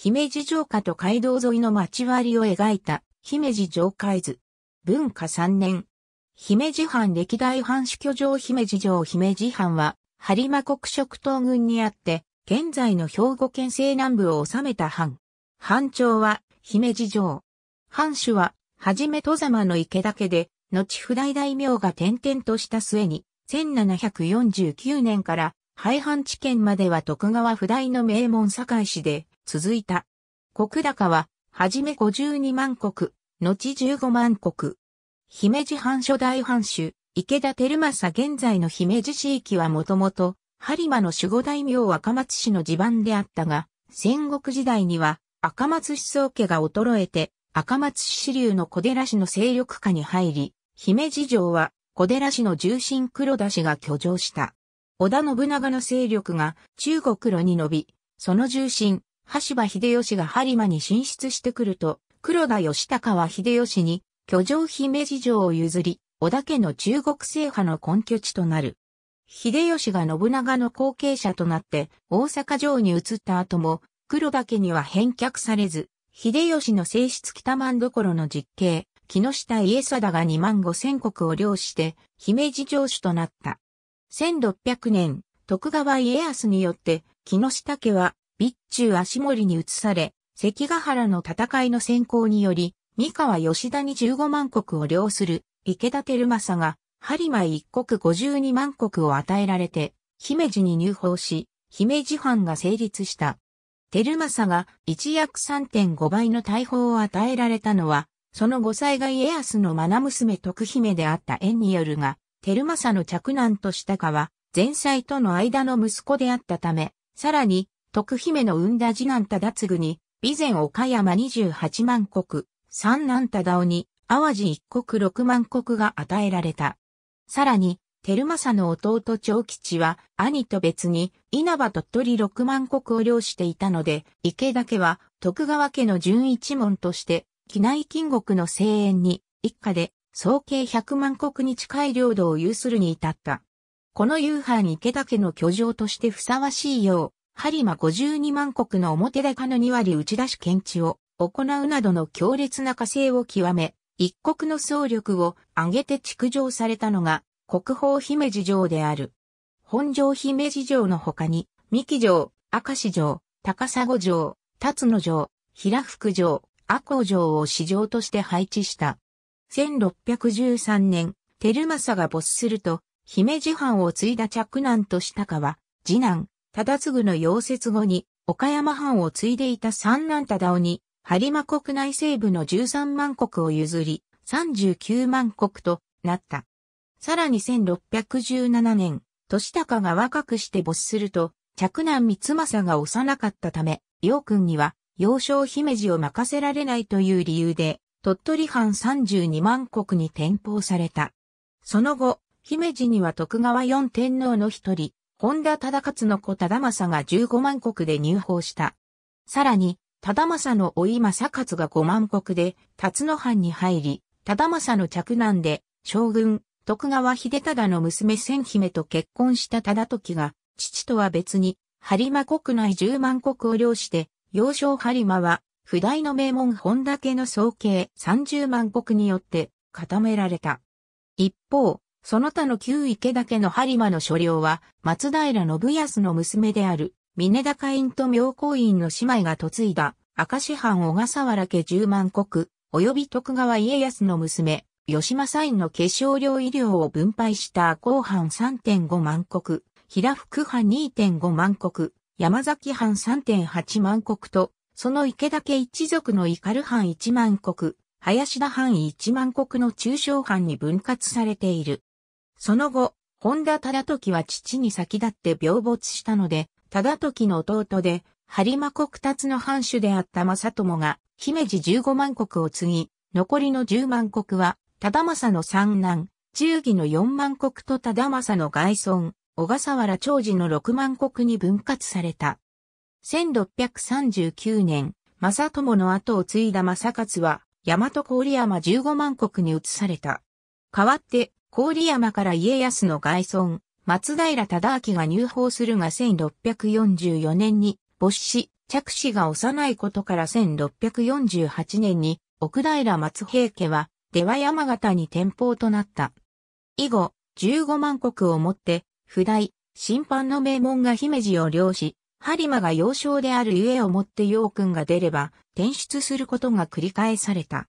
姫路城下と街道沿いの町割りを描いた、姫路城海図。文化3年。姫路藩歴代藩主居城姫路城姫路藩は、播磨国色東軍にあって、現在の兵庫県西南部を治めた藩。藩長は、姫路城。藩主は、はじめ戸様の池だけで、後不代大名が転々とした末に、1749年から、廃藩地県までは徳川不代の名門堺市で、続いた。国高は、はじめ52万国、後15万国。姫路藩初代藩主、池田照政現在の姫路地域はもともと、播磨の守護大名赤松氏の地盤であったが、戦国時代には赤松思想家が衰えて、赤松支流の小寺氏の勢力下に入り、姫路城は小寺氏の重臣黒田氏が居城した。織田信長の勢力が中国路に伸び、その重臣、橋場秀吉が播磨に進出してくると、黒田義高は秀吉に、居城姫路城を譲り、織田家の中国制覇の根拠地となる。秀吉が信長の後継者となって大阪城に移った後も黒田家には返却されず、秀吉の正室北満所の実刑、木下家定が2万5千国を領して、姫路城主となった。1600年、徳川家康によって、木下家は備中足森に移され、関ヶ原の戦いの先行により、三河吉田に15万国を領する池田照正が、播磨一国52万国を与えられて、姫路に入法し、姫路藩が成立した。照正が一約3.5倍の大砲を与えられたのは、その後災害家康の愛娘徳姫であった縁によるが、照正の嫡男としたかは、前妻との間の息子であったため、さらに、徳姫の生んだ次男忠次に、備前岡山28万国、三男忠雄に、淡路一国6万国が与えられた。さらに、マサの弟長吉は、兄と別に、稲葉鳥取6万国を領していたので、池田家は、徳川家の純一門として、機内金国の声援に、一家で、総計100万国に近い領土を有するに至った。この夕飯池田家の居城としてふさわしいよう、播磨52万国の表高の2割打ち出し検知を行うなどの強烈な火星を極め、一国の総力を挙げて築城されたのが国宝姫路城である。本城姫路城の他に、三木城、赤石城、高砂城、辰野城、平福城、阿光城を市場として配置した。1613年、照サが没すると、姫路藩を継いだ着難としたかは、次男、忠次の溶接後に、岡山藩を継いでいた三男忠雄に、播磨国内西部の13万国を譲り、39万国となった。さらに1617年、年高が若くして没すると、嫡男三政が幼かったため、陽君には、幼少姫路を任せられないという理由で、鳥取藩32万国に転封された。その後、姫路には徳川四天皇の一人、本田忠勝の子忠政が15万国で入法した。さらに、忠政の老い正勝が5万国で、辰野藩に入り、忠政の嫡男で、将軍、徳川秀忠の娘千姫と結婚した忠時が、父とは別に、播磨国内10万国を領して、幼少播磨は、普代の名門本田家の総計30万国によって固められた。一方、その他の旧池田家の播磨の所領は、松平信康の娘である、峰高院と妙高院の姉妹が嫁いだ、明石藩小笠原家十万国、及び徳川家康の娘、吉政院の化粧料医療を分配した後藩3.5万国、平福藩2.5万国、山崎藩3.8万国と、その池田家一族の怒る藩1万国、林田藩1万国の中小藩に分割されている。その後、本田忠時は父に先立って病没したので、忠時の弟で、張磨国達の藩主であった正友が、姫路十五万国を継ぎ、残りの十万国は、忠政の三男、忠義の四万国と忠政の外孫、小笠原長治の六万国に分割された。1639年、正友の後を継いだ正勝は、大和郡山十五万国に移された。代わって、郡山から家康の外孫、松平忠明が入法するが1644年に没死、着死が幼いことから1648年に奥平松平家は出羽山形に転保となった。以後、15万国をもって、不代、審判の名門が姫路を領し、播磨が幼少であるゆえをもって陽君が出れば、転出することが繰り返された。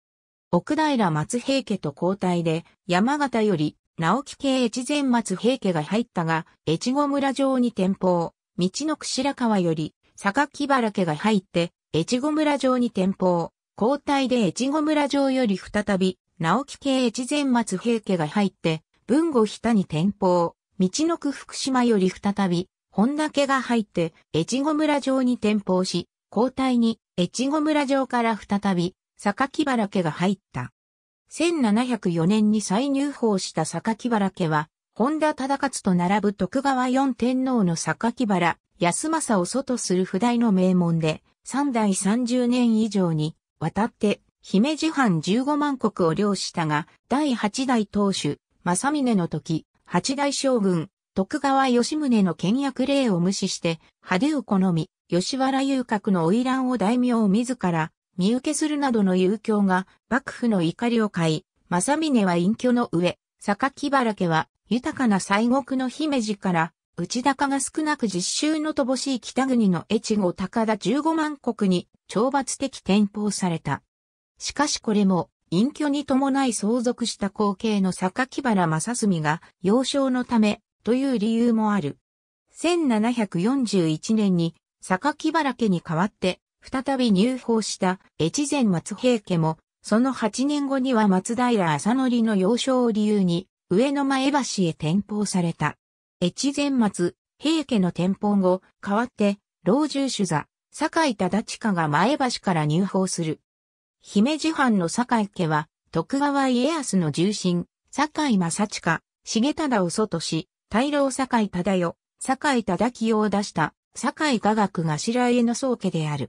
奥平松平家と交代で、山形より、直木系越前松平家が入ったが、越後村城に転向、道のく白川より、榊原家が入って、越後村城に転向、交代で越後村城より再び、直木系越前松平家が入って、文後日田に転向、道のく福島より再び、本田家が入って、越後村城に転向し、交代に、越後村城から再び、坂木原家が入った。1704年に再入法した坂木原家は、本田忠勝と並ぶ徳川四天皇の坂木原、安政を祖とする不代の名門で、三代三十年以上に渡って、姫路藩十五万国を領したが、第八代当主、正峰の時、八代将軍、徳川吉宗の倹約令を無視して、派手を好み、吉原遊郭の花魁を大名自ら、見受けするなどの遊興が幕府の怒りを買い、正峰は隠居の上、榊原家は豊かな西国の姫路から内高が少なく実習の乏しい北国の越後高田15万国に懲罰的転法された。しかしこれも隠居に伴い相続した後継の榊原正澄が幼少のためという理由もある。1741年に榊原家に代わって再び入法した越前松平家も、その8年後には松平浅則の幼少を理由に、上野前橋へ転封された。越前松平家の転封後、代わって、老中主座、堺忠親が前橋から入法する。姫路藩の堺家は、徳川家康の重臣、堺正親、重忠を外し、大老堺忠代、堺忠清を出した、堺雅楽が白江の宗家である。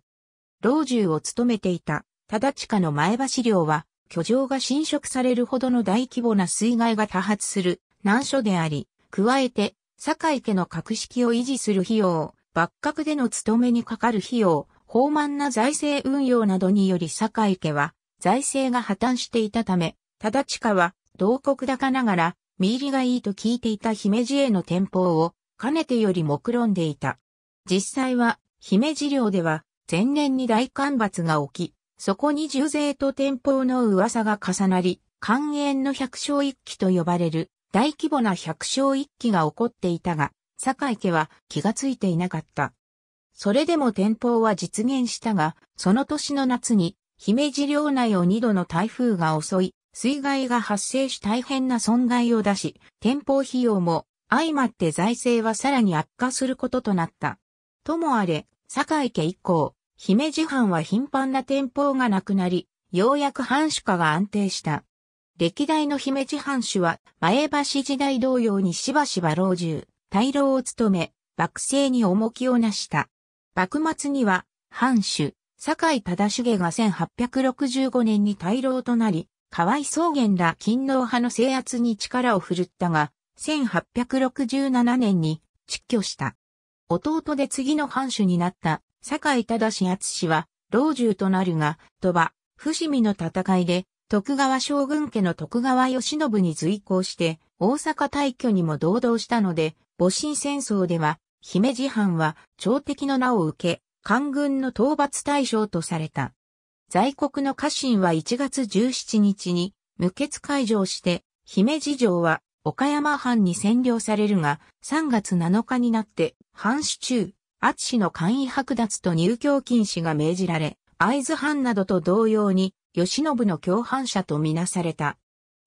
老中を務めていた、忠近の前橋領は、居城が侵食されるほどの大規模な水害が多発する難所であり、加えて、堺家の格式を維持する費用、幕閣での務めにかかる費用、豊満な財政運用などにより堺家は、財政が破綻していたため、忠近は、同国高ながら、見入りがいいと聞いていた姫路への転向を、かねてより目論んでいた。実際は、姫路領では、前年に大干ばつが起き、そこに重税と天保の噂が重なり、官炎の百姓一揆と呼ばれる大規模な百姓一揆が起こっていたが、坂井家は気がついていなかった。それでも天保は実現したが、その年の夏に姫路領内を二度の台風が襲い、水害が発生し大変な損害を出し、店舗費用も相まって財政はさらに悪化することとなった。ともあれ、坂井家以降、姫路藩は頻繁な天保がなくなり、ようやく藩主化が安定した。歴代の姫路藩主は、前橋時代同様にしばしば老中、大老を務め、幕政に重きをなした。幕末には、藩主、坂井忠重が1865年に大老となり、河合草原ら勤王派の制圧に力を振るったが、1867年に、失去した。弟で次の藩主になった坂井正厚は、老中となるが、鳥羽、伏見の戦いで、徳川将軍家の徳川義信に随行して、大阪退去にも堂々したので、戊辰戦争では、姫路藩は、朝敵の名を受け、官軍の討伐対象とされた。在国の家臣は1月17日に、無血解除して、姫路城は、岡山藩に占領されるが、3月7日になって、藩主中、厚氏の簡易剥奪と入教禁止が命じられ、会津藩などと同様に、吉信の共犯者とみなされた。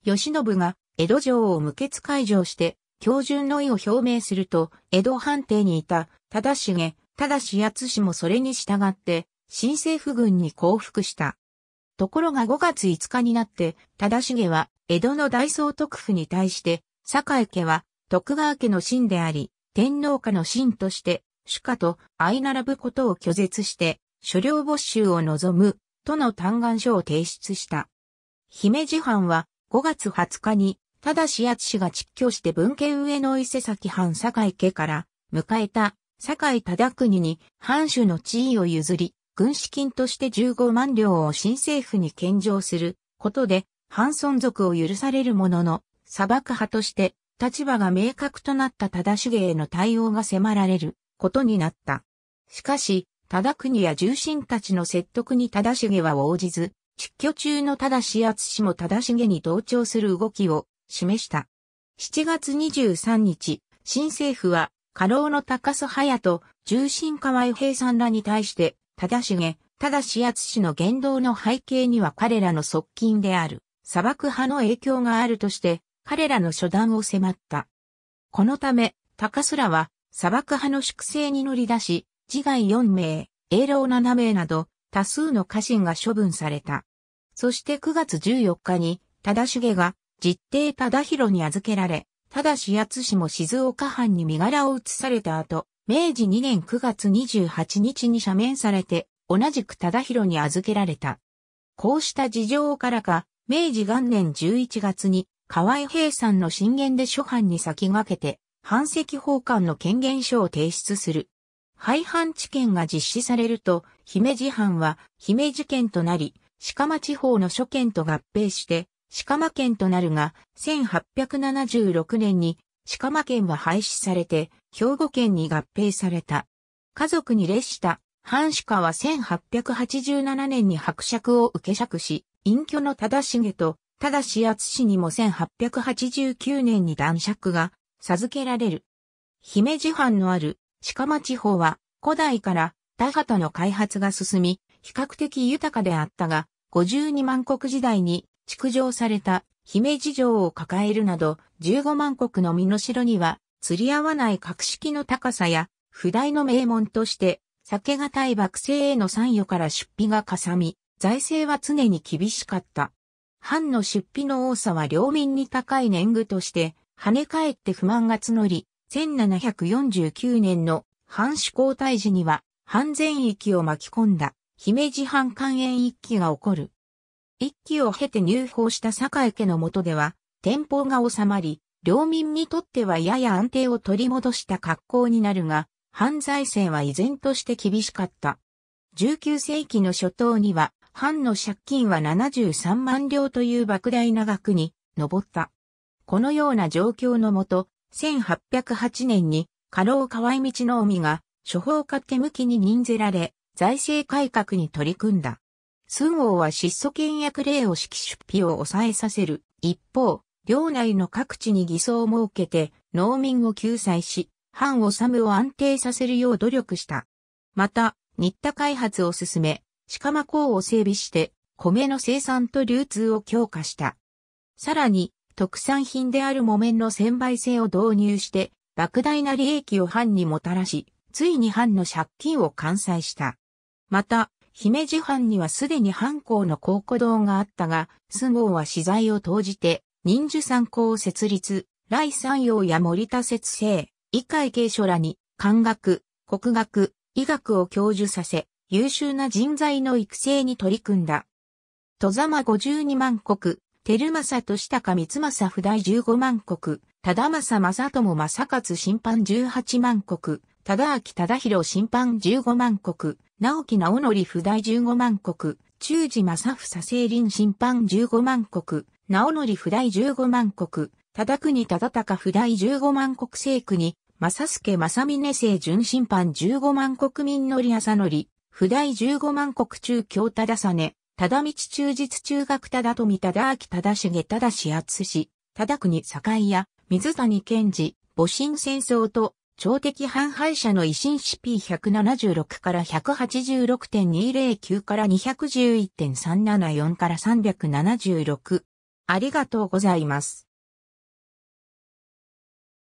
吉信が江戸城を無血解除して、教順の意を表明すると、江戸藩邸にいた、忠重、忠志厚氏もそれに従って、新政府軍に降伏した。ところが5月5日になって、忠重は、江戸の大総督府に対して、坂井家は、徳川家の臣であり、天皇家の臣として、主家と相並ぶことを拒絶して、所領没収を望む、との嘆願書を提出した。姫路藩は5月20日に、ただし八氏が実居して文献上の伊勢崎藩堺家から迎えた堺忠国に藩主の地位を譲り、軍資金として15万両を新政府に献上することで、藩存続を許されるものの、砂漠派として立場が明確となった忠重への対応が迫られる。ことになった。しかし、忠国や重臣たちの説得に忠重は応じず、出居中の忠氏敦氏も忠重に同調する動きを示した。7月23日、新政府は、家老の高須隼と重臣河合平さんらに対して、忠重、忠氏敦氏の言動の背景には彼らの側近である、砂漠派の影響があるとして、彼らの初段を迫った。このため、高須らは、砂漠派の粛清に乗り出し、自害4名、英老7名など、多数の家臣が処分された。そして9月14日に、忠重が、実弟忠広に預けられ、忠志厚氏も静岡藩に身柄を移された後、明治2年9月28日に赦免されて、同じく忠広に預けられた。こうした事情からか、明治元年11月に、河合平さんの進言で諸藩に先駆けて、藩籍法官の権限書を提出する。廃藩置県が実施されると、姫路藩は姫路県となり、鹿間地方の諸県と合併して、鹿間県となるが、1876年に鹿間県は廃止されて、兵庫県に合併された。家族に列した藩主家は1887年に伯爵を受けし、隠居の忠重と、忠厚氏にも1889年に男爵が授けられる。姫路藩のある鹿間地方は古代から田畑の開発が進み、比較的豊かであったが、52万国時代に築城された姫路城を抱えるなど、15万国の身の城には、釣り合わない格式の高さや、不代の名門として、酒がたい幕政への参与から出費がかさみ、財政は常に厳しかった。藩の出費の多さは領民に高い年貢として、跳ね返って不満が募り、1749年の藩主交代時には、藩全域を巻き込んだ、姫路藩官園一揆が起こる。一揆を経て入法した井家の下では、天保が収まり、領民にとってはやや安定を取り戻した格好になるが、犯罪政は依然として厳しかった。19世紀の初頭には、藩の借金は73万両という莫大な額に上った。このような状況のもと、1808年に、過労河井道の海が、処方家手向きに任ぜられ、財政改革に取り組んだ。寸王は質素倹約令を指揮出費を抑えさせる。一方、領内の各地に偽装を設けて、農民を救済し、藩を寒を安定させるよう努力した。また、新田開発を進め、鹿間港を整備して、米の生産と流通を強化した。さらに、特産品である木綿の専売制を導入して、莫大な利益を藩にもたらし、ついに藩の借金を完済した。また、姫路藩にはすでに藩校の高古堂があったが、寸生は資材を投じて、忍樹参考を設立、来山陽や森田節制、医会継書らに、漢学、国学、医学を教授させ、優秀な人材の育成に取り組んだ。戸様52万国、照正としたか三正不代15万国、忠正正友正勝審判18万国、忠明忠弘審判15万国、直木直則不代15万国、中治正房成林審判15万国、直則不代15万国、忠国忠高不代15万国政国、正助正峰正純審判15万国民のり朝則、不代15万国中京忠実、忠道忠実中学忠富忠明忠重忠志厚氏、忠国堺や水谷健治、戊辰戦争と、朝敵反敗者の維新史 P176 から186.209から211.374から376。ありがとうございます。